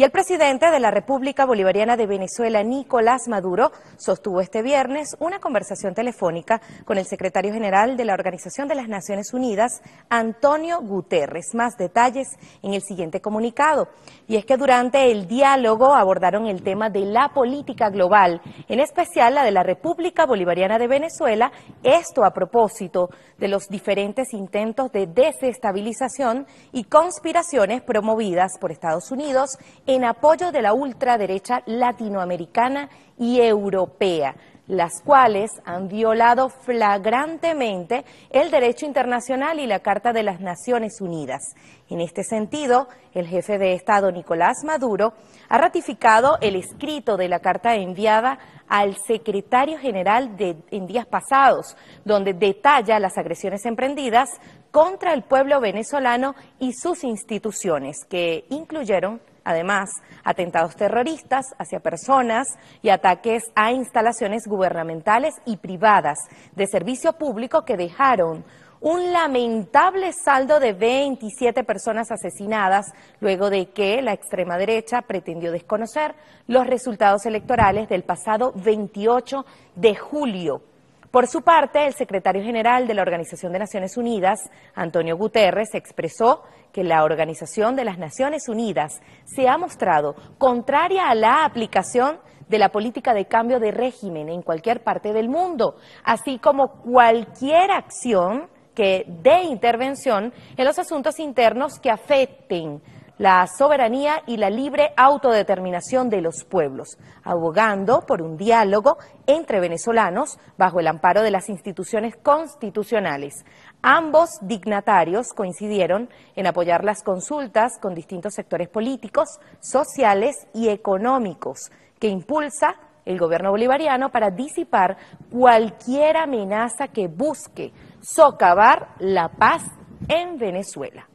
Y el presidente de la República Bolivariana de Venezuela, Nicolás Maduro, sostuvo este viernes una conversación telefónica con el secretario general de la Organización de las Naciones Unidas, Antonio Guterres. Más detalles en el siguiente comunicado. Y es que durante el diálogo abordaron el tema de la política global, en especial la de la República Bolivariana de Venezuela, esto a propósito de los diferentes intentos de desestabilización y conspiraciones promovidas por Estados Unidos en apoyo de la ultraderecha latinoamericana y europea, las cuales han violado flagrantemente el derecho internacional y la Carta de las Naciones Unidas. En este sentido, el jefe de Estado Nicolás Maduro ha ratificado el escrito de la carta enviada al secretario general en días pasados, donde detalla las agresiones emprendidas contra el pueblo venezolano y sus instituciones, que incluyeron además atentados terroristas hacia personas y ataques a instalaciones gubernamentales y privadas de servicio público que dejaron un lamentable saldo de 27 personas asesinadas luego de que la extrema derecha pretendió desconocer los resultados electorales del pasado 28 de julio. Por su parte, el secretario general de la Organización de Naciones Unidas, Antonio Guterres, expresó que la Organización de las Naciones Unidas se ha mostrado contraria a la aplicación de la política de cambio de régimen en cualquier parte del mundo, así como cualquier acción que de intervención en los asuntos internos que afecten la soberanía y la libre autodeterminación de los pueblos, abogando por un diálogo entre venezolanos bajo el amparo de las instituciones constitucionales. Ambos dignatarios coincidieron en apoyar las consultas con distintos sectores políticos, sociales y económicos que impulsa el gobierno bolivariano para disipar cualquier amenaza que busque socavar la paz en Venezuela.